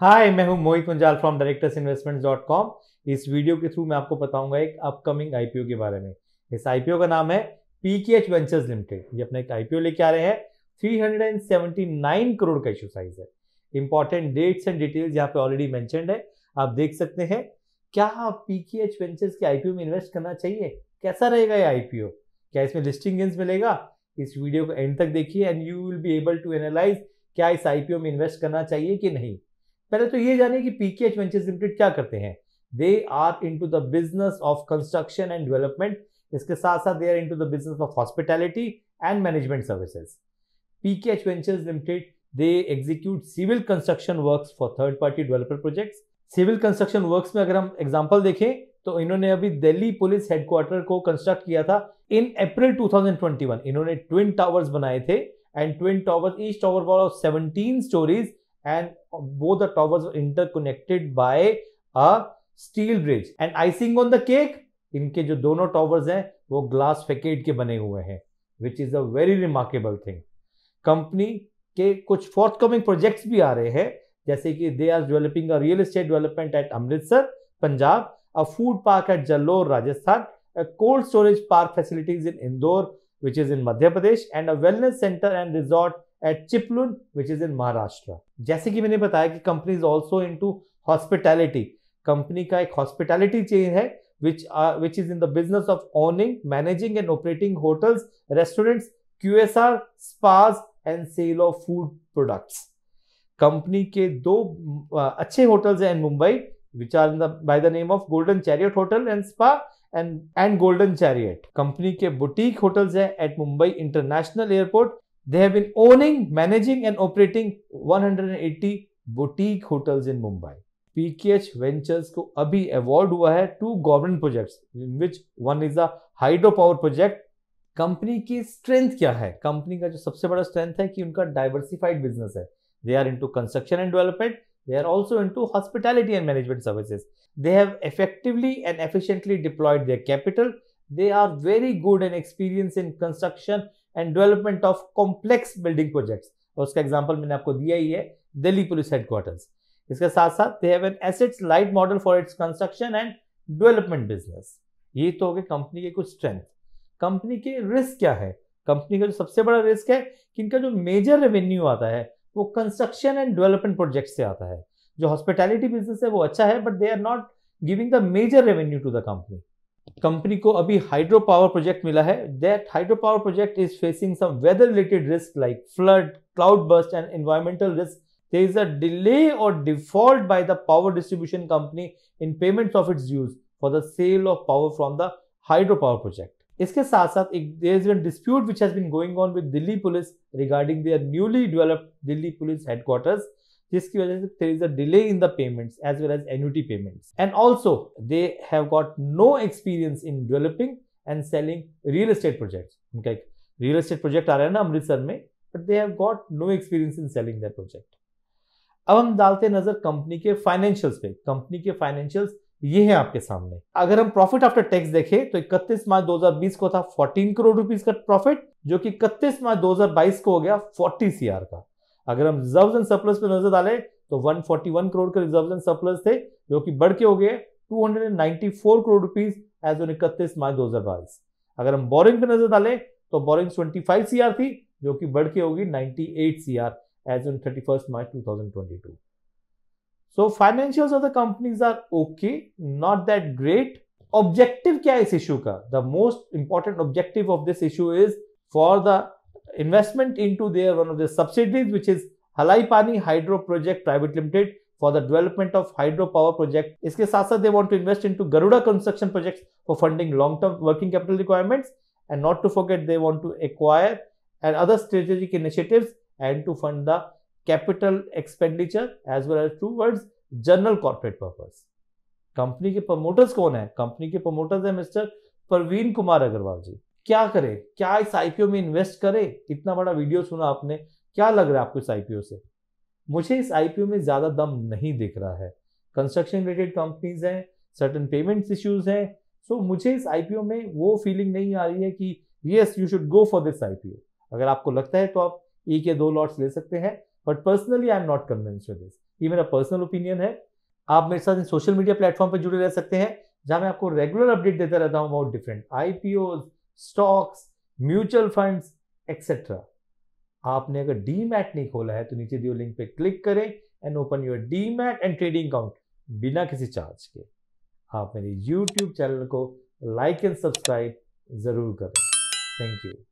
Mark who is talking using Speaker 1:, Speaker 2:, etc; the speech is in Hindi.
Speaker 1: हाय मैं हूं Mohit Kunjal from directors investment dot com इस वीडियो के थ्रू मैं आपको बताऊंगा एक अपकमिंग आईपीओ के बारे में इस आईपीओ का नाम है पीकेएच वेंचर्स लिमिटेड ये अपना एक आईपीओ लेके आ रहे हैं 379 करोड़ का इशू साइज है इंपॉर्टेंट डेट्स एंड डिटेल्स यहाँ पे ऑलरेडी मैं है आप देख सकते हैं क्या पीकेएच वेंचर्स के आईपीओ में इन्वेस्ट करना चाहिए कैसा रहेगा ये आईपीओ क्या इसमें लिस्टिंग गेंस मिलेगा इस वीडियो को एंड तक देखिए and you will be able to analyse क्या इस आईपीओ में इन्वेस्ट करना चाहिए कि नहीं पहले तो ये जाने कि एच वेंचर्स लिमिटेड क्या करते हैं they are into the business of construction and development इसके साथ साथ they are into the business of hospitality and management services H ventures limited they execute civil construction work for third party developer project civil construction work में अगर हम एग्जाम्पल देखें तो इन्होंने अभी दिल्ली पुलिस हेडक्वार्टर को कंस्ट्रक्ट किया था इन अप्रैल 2021 इन्होंने ट्विन टावर्स बनाए थे and twin towers east tower of 17 storeys and both the towers were interconnected by a steel bridge. And icing on the cake, इनके जो दोनों टॉवर्स हैं वो ग्लास फेकेट के बने हुए हैं which is a very remarkable thing company के कुछ फोर्थ कमिंग प्रोजेक्ट्स भी आ रहे हैं जैसे कि they are developing a real estate development at Amritsar Punjab a food park at Jalore Rajasthan a cold storage park facilities in Indore, which is in Madhya Pradesh, and a wellness center and resort at Chiplun, which is in Maharashtra. जैसे कि मैंने बताया कि company is also into hospitality company का एक हॉस्पिटैलिटी चेन है which are which is in the business of owning managing and operating hotels restaurants qsr spas and sale of food products company के दो अच्छे होटल्स हैं Mumbai which are in by the name of golden chariot hotel and spa and and golden chariot company के बुटीक होटल्स हैं at Mumbai international airport They have been owning, managing and operating 180 boutique hotels in Mumbai. PKH Ventures को अभी award हुआ है two government projects in which one is a hydropower project. Company की strength क्या है कंपनी का जो सबसे बड़ा स्ट्रेंथ है कि उनका business business They are into construction and development. they are also into hospitality and management services they have effectively and efficiently deployed their capital they are very good and experienced in construction and development of complex building projects और उसका एग्जाम्पल मैंने आपको दिया ही है दिल्ली पुलिस हेडक्वार्टर्स इसके साथ साथ they have an assets light model for its construction and development business ये तो हो गए कंपनी के कुछ स्ट्रेंथ कंपनी के रिस्क क्या है कंपनी का जो सबसे बड़ा रिस्क है कि इनका जो मेजर रेवेन्यू आता है वो कंस्ट्रक्शन एंड डेवलपमेंट प्रोजेक्ट से आता है जो हॉस्पिटैलिटी बिजनेस है वो अच्छा है but they are not giving the major revenue to the company company को अभी हाइड्रो पावर प्रोजेक्ट मिला है that hydro power project is facing some weather related risk like flood cloud burst and environmental risk there is a delay or default by the power distribution company in payments of its dues for the sale of power from the hydropower project. इसके साथ साथ एक there is an dispute which has been going on with Delhi police regarding their newly developed Delhi police headquarters जिसकी वजह से there is a delay in the payments as well as annuity payments and also they have got no experience in developing and selling real estate project उनका एक रियल एस्टेट प्रोजेक्ट आ रहा है ना अमृतसर में but they have got no experience in selling that project अब हम डालते हैं नजर कंपनी के फाइनेंशियल्स पे कंपनी के फाइनेंशियल्स ये है आपके सामने अगर हम प्रॉफिट आफ्टर टैक्स देखें तो इकतीस मार्च 2020 को था 14 करोड़ रुपीज का प्रॉफिट जो कि इकतीस मार्च 2022 को हो गया 40 सीआर का अगर हम रिजर्व एंड सरप्लस पे नजर डालें तो 141 करोड़ के रिजर्व एंड सरप्लस थे जो कि बढ़ के हो गए 294 करोड़ रुपीज एज ऑन इकतीस मार्च दो अगर हम बोरिंग पे नजर डालें तो बोरिंग 25 फाइव सी आर थी जो कि बढ़ के होगी 98 are as on thirty first March two so financial of the companies are okay not that great objective क्या है इस इशू का the most important objective of this issue is for the investment into their one of the subsidiaries, which is Halai Pani Hydro Project Private Limited for the development of hydro power project. Iske साथ साथ they want to invest into Garuda construction projects for funding long-term working capital requirements and not to forget they want to acquire and other strategic initiatives and to fund the capital expenditure as well as towards general corporate purpose. Company के प्रमोटर्स कौन है कंपनी के प्रमोटर्स है मिस्टर परवीन कुमार अग्रवाल जी क्या करे क्या इस आईपीओ में इन्वेस्ट करे इतना बड़ा वीडियो सुना आपने क्या लग रहा है आपको इस आईपीओ से मुझे इस आईपीओ में ज्यादा दम नहीं दिख रहा है कंस्ट्रक्शन रिलेटेड कंपनीज हैं सर्टन पेमेंट्स इश्यूज हैं सो मुझे इस आईपीओ में वो फीलिंग नहीं आ रही है कि yes you should go for this IPO अगर आपको लगता है तो आप एक या दो लॉट्स ले सकते हैं but personally I am not convince with this ये मेरा पर्सनल ओपिनियन है आप मेरे साथ सोशल मीडिया प्लेटफॉर्म पर जुड़े रह सकते हैं जहां मैं आपको रेगुलर अपडेट देता रहता हूँ about different IPO stocks mutual funds etcetera आपने अगर डीमैट नहीं खोला है तो नीचे दिए लिंक पे क्लिक करें and open your demat and trading account बिना किसी चार्ज के आप मेरे यूट्यूब चैनल को लाइक एंड सब्सक्राइब ज़रूर करें थैंक यू